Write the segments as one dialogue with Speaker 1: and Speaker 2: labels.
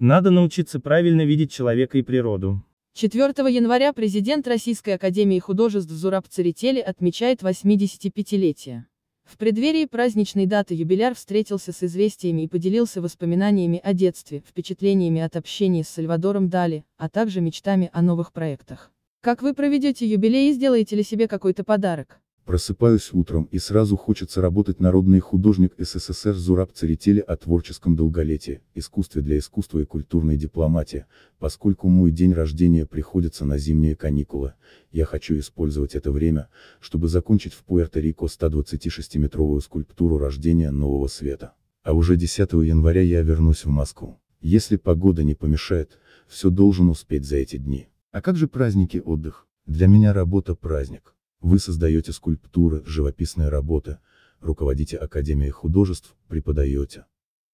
Speaker 1: Надо научиться правильно видеть человека и природу.
Speaker 2: 4 января президент Российской Академии Художеств Зураб Церетели отмечает 85-летие. В преддверии праздничной даты юбиляр встретился с известиями и поделился воспоминаниями о детстве, впечатлениями от общения с Сальвадором Дали, а также мечтами о новых проектах. Как вы проведете юбилей и сделаете ли себе какой-то подарок?
Speaker 3: Просыпаюсь утром и сразу хочется работать народный художник СССР Зураб Церетели о творческом долголетии, искусстве для искусства и культурной дипломатии, поскольку мой день рождения приходится на зимние каникулы, я хочу использовать это время, чтобы закончить в Пуэрто-Рико 126-метровую скульптуру рождения нового света. А уже 10 января я вернусь в Москву. Если погода не помешает, все должен успеть за эти дни. А как же праздники отдых? Для меня работа праздник. Вы создаете скульптуры, живописная работа, руководите Академией художеств, преподаете.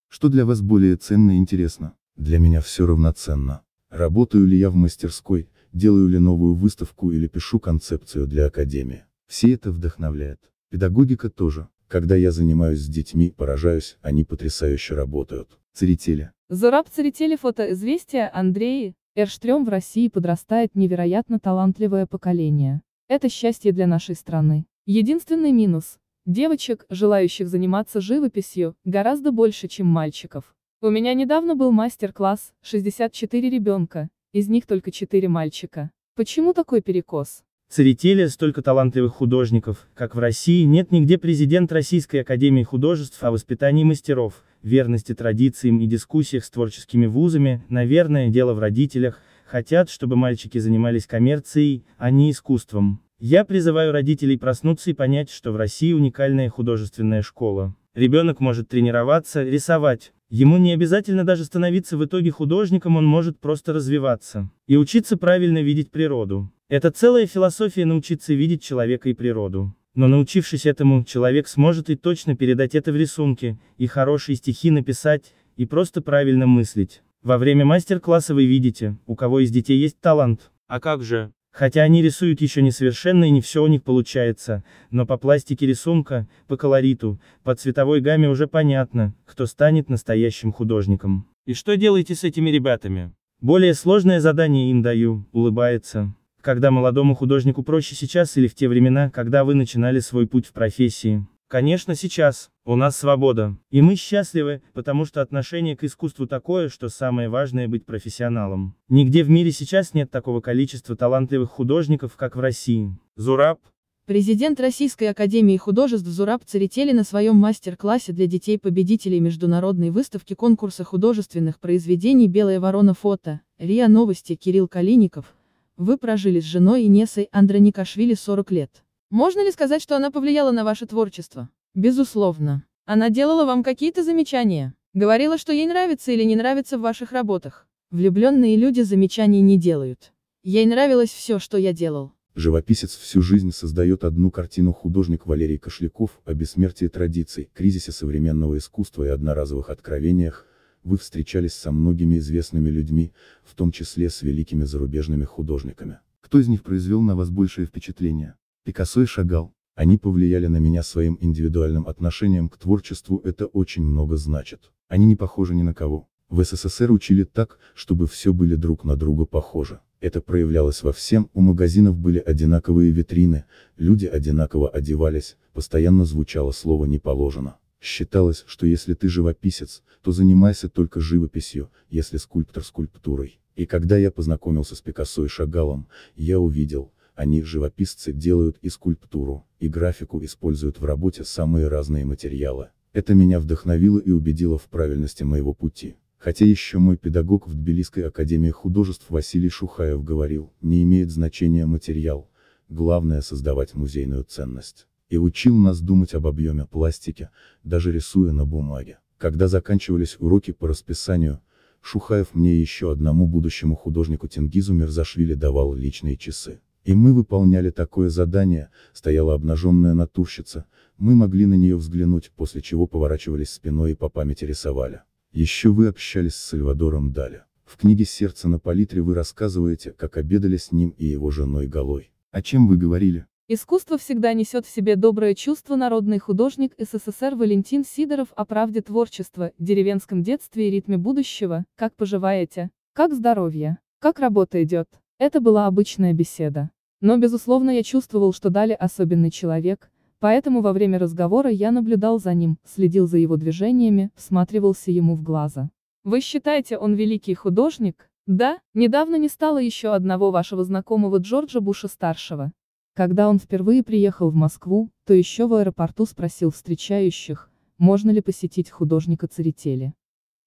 Speaker 3: Что для вас более ценно и интересно? Для меня все равноценно. Работаю ли я в мастерской, делаю ли новую выставку или пишу концепцию для Академии. Все это вдохновляет. Педагогика тоже. Когда я занимаюсь с детьми, поражаюсь, они потрясающе работают. Церетели.
Speaker 4: Зураб Церетели фото фотоизвестия Андрей Эрштрем в России подрастает невероятно талантливое поколение. Это счастье для нашей страны. Единственный минус. Девочек, желающих заниматься живописью, гораздо больше, чем мальчиков. У меня недавно был мастер-класс, 64 ребенка, из них только 4 мальчика. Почему такой перекос?
Speaker 1: Церетели столько талантливых художников, как в России нет нигде президент Российской Академии Художеств о воспитании мастеров, верности традициям и дискуссиях с творческими вузами, наверное, дело в родителях, хотят, чтобы мальчики занимались коммерцией, а не искусством. Я призываю родителей проснуться и понять, что в России уникальная художественная школа. Ребенок может тренироваться, рисовать. Ему не обязательно даже становиться в итоге художником, он может просто развиваться. И учиться правильно видеть природу. Это целая философия научиться видеть человека и природу. Но научившись этому, человек сможет и точно передать это в рисунке, и хорошие стихи написать, и просто правильно мыслить. Во время мастер-класса вы видите, у кого из детей есть талант. А как же? Хотя они рисуют еще несовершенно и не все у них получается, но по пластике рисунка, по колориту, по цветовой гамме уже понятно, кто станет настоящим художником. И что делаете с этими ребятами? Более сложное задание им даю, улыбается. Когда молодому художнику проще сейчас или в те времена, когда вы начинали свой путь в профессии? Конечно сейчас. У нас свобода. И мы счастливы, потому что отношение к искусству такое, что самое важное быть профессионалом. Нигде в мире сейчас нет такого количества талантливых художников, как в России. Зураб.
Speaker 2: Президент Российской Академии Художеств Зураб Церетели на своем мастер-классе для детей-победителей международной выставки конкурса художественных произведений «Белая ворона фото» РИА Новости Кирилл Калиников. Вы прожили с женой Инессой Андроникашвили 40 лет. Можно ли сказать, что она повлияла на ваше творчество? Безусловно. Она делала вам какие-то замечания, говорила, что ей нравится или не нравится в ваших работах. Влюбленные люди замечаний не делают. Ей нравилось все, что я делал.
Speaker 3: Живописец всю жизнь создает одну картину художник Валерий Кошляков о бессмертии традиций, кризисе современного искусства и одноразовых откровениях. Вы встречались со многими известными людьми, в том числе с великими зарубежными художниками. Кто из них произвел на вас большее впечатление? Пикассо и Шагал. Они повлияли на меня своим индивидуальным отношением к творчеству, это очень много значит. Они не похожи ни на кого. В СССР учили так, чтобы все были друг на друга похожи. Это проявлялось во всем, у магазинов были одинаковые витрины, люди одинаково одевались, постоянно звучало слово «не положено». Считалось, что если ты живописец, то занимайся только живописью, если скульптор – скульптурой. И когда я познакомился с Пикассо и Шагалом, я увидел, они, живописцы, делают и скульптуру, и графику используют в работе самые разные материалы. Это меня вдохновило и убедило в правильности моего пути. Хотя еще мой педагог в Тбилисской академии художеств Василий Шухаев говорил, не имеет значения материал, главное создавать музейную ценность. И учил нас думать об объеме пластики, даже рисуя на бумаге. Когда заканчивались уроки по расписанию, Шухаев мне еще одному будущему художнику Тенгизу Мирзашвили давал личные часы. И мы выполняли такое задание, стояла обнаженная натурщица, мы могли на нее взглянуть, после чего поворачивались спиной и по памяти рисовали. Еще вы общались с Сальвадором Дали. В книге «Сердце на палитре» вы рассказываете, как обедали с ним и его женой Голой. О чем вы говорили?
Speaker 4: Искусство всегда несет в себе доброе чувство. Народный художник СССР Валентин Сидоров о правде творчества, деревенском детстве и ритме будущего. Как поживаете? Как здоровье? Как работа идет? Это была обычная беседа. Но, безусловно, я чувствовал, что Дали особенный человек, поэтому во время разговора я наблюдал за ним, следил за его движениями, всматривался ему в глаза. Вы считаете, он великий художник? Да, недавно не стало еще одного вашего знакомого Джорджа Буша-старшего. Когда он впервые приехал в Москву, то еще в аэропорту спросил встречающих, можно ли посетить художника Церетели.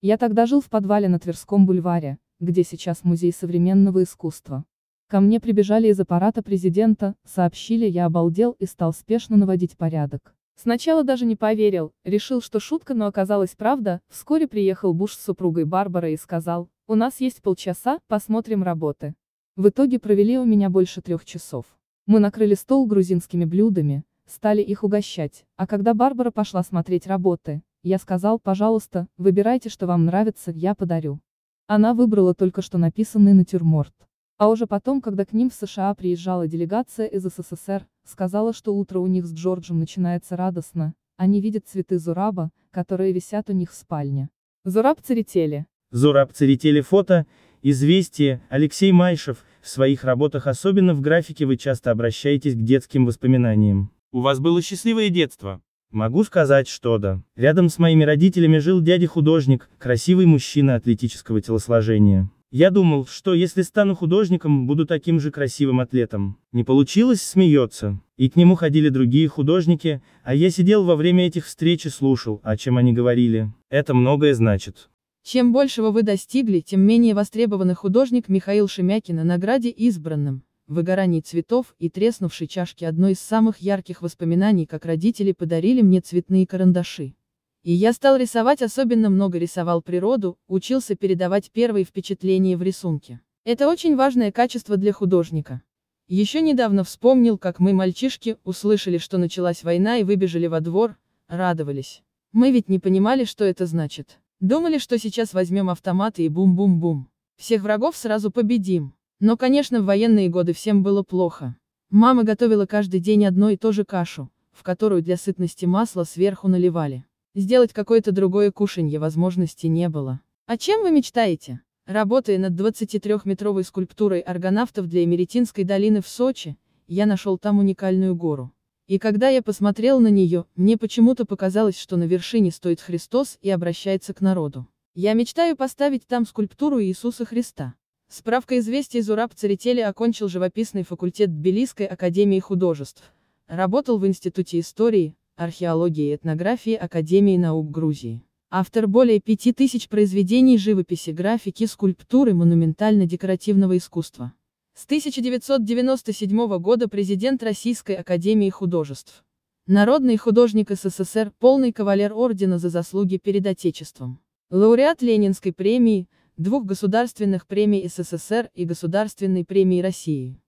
Speaker 4: Я тогда жил в подвале на Тверском бульваре, где сейчас Музей современного искусства. Ко мне прибежали из аппарата президента, сообщили, я обалдел и стал спешно наводить порядок. Сначала даже не поверил, решил, что шутка, но оказалась правда, вскоре приехал Буш с супругой Барбарой и сказал, у нас есть полчаса, посмотрим работы. В итоге провели у меня больше трех часов. Мы накрыли стол грузинскими блюдами, стали их угощать, а когда Барбара пошла смотреть работы, я сказал, пожалуйста, выбирайте, что вам нравится, я подарю. Она выбрала только что написанный натюрморт. А уже потом, когда к ним в США приезжала делегация из СССР, сказала, что утро у них с Джорджем начинается радостно, они видят цветы зураба, которые висят у них в спальне. Зураб Церетели.
Speaker 1: Зураб Церетели фото, известие, Алексей Майшев, в своих работах особенно в графике вы часто обращаетесь к детским воспоминаниям. У вас было счастливое детство. Могу сказать, что да. Рядом с моими родителями жил дядя-художник, красивый мужчина атлетического телосложения. Я думал, что если стану художником, буду таким же красивым атлетом. Не получилось, смеется. И к нему ходили другие художники, а я сидел во время этих встреч и слушал, о чем они говорили. Это многое значит.
Speaker 2: Чем большего вы достигли, тем менее востребованы художник Михаил Шемякин на награде избранным выгораний цветов и треснувшей чашки одно из самых ярких воспоминаний, как родители подарили мне цветные карандаши. И я стал рисовать, особенно много рисовал природу, учился передавать первые впечатления в рисунке. Это очень важное качество для художника. Еще недавно вспомнил, как мы, мальчишки, услышали, что началась война и выбежали во двор, радовались. Мы ведь не понимали, что это значит. Думали, что сейчас возьмем автоматы и бум-бум-бум. Всех врагов сразу победим. Но, конечно, в военные годы всем было плохо. Мама готовила каждый день одно и то же кашу, в которую для сытности масло сверху наливали. Сделать какое-то другое кушанье возможности не было. А чем вы мечтаете? Работая над 23-метровой скульптурой аргонавтов для Эмеретинской долины в Сочи, я нашел там уникальную гору. И когда я посмотрел на нее, мне почему-то показалось, что на вершине стоит Христос и обращается к народу. Я мечтаю поставить там скульптуру Иисуса Христа. Справка известий Зураб Церетели окончил живописный факультет Тбилисской академии художеств. Работал в Институте истории, археологии и этнографии Академии наук Грузии. Автор более пяти тысяч произведений живописи, графики, скульптуры, монументально-декоративного искусства. С 1997 года президент Российской Академии Художеств. Народный художник СССР, полный кавалер ордена за заслуги перед Отечеством. Лауреат Ленинской премии – двух государственных премий СССР и Государственной премии России.